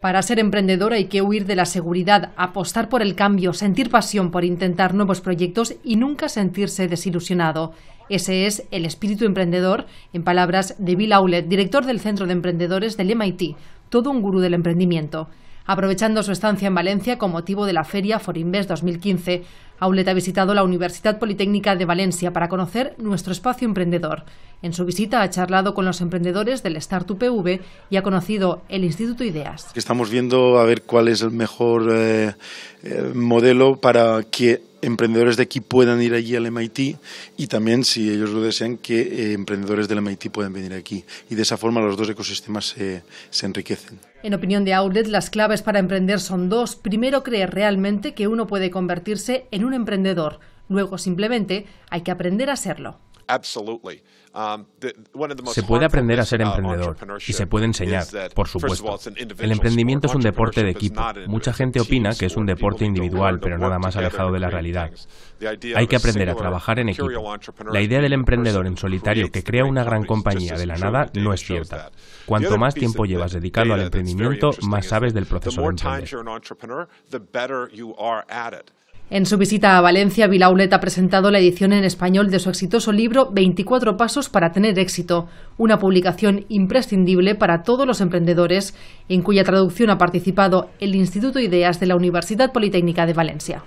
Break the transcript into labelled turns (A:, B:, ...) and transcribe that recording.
A: Para ser emprendedor hay que huir de la seguridad, apostar por el cambio, sentir pasión por intentar nuevos proyectos y nunca sentirse desilusionado. Ese es el espíritu emprendedor, en palabras de Bill Aulet, director del Centro de Emprendedores del MIT, todo un gurú del emprendimiento. Aprovechando su estancia en Valencia con motivo de la feria Invest 2015, Aulet ha visitado la Universidad Politécnica de Valencia para conocer nuestro espacio emprendedor. En su visita ha charlado con los emprendedores del Startup PV y ha conocido el Instituto Ideas.
B: Estamos viendo a ver cuál es el mejor eh, eh, modelo para que emprendedores de aquí puedan ir allí al MIT y también, si ellos lo desean, que eh, emprendedores del MIT puedan venir aquí. Y de esa forma los dos ecosistemas se, enriquecen.
A: En opinión de Audet, las claves para emprender son dos. Primero, creer realmente que uno puede convertirse en un emprendedor. Luego, simplemente, hay que aprender a serlo.
C: Um, se puede aprender a ser uh, emprendedor y se puede enseñar, por supuesto. El emprendimiento es un deporte de equipo. Mucha gente opina que es un deporte individual, pero nada más alejado de la realidad. Hay que aprender a trabajar en equipo. La idea del emprendedor en solitario que crea una gran compañía de la nada no es cierta. Cuanto más tiempo llevas dedicado al emprendimiento, más sabes del proceso de emprender.
A: En su visita a Valencia, Vilaulet ha presentado la edición en español de su exitoso libro 24 Pasos para tener éxito, una publicación imprescindible para todos los emprendedores, en cuya traducción ha participado el Instituto Ideas de la Universidad Politécnica de Valencia.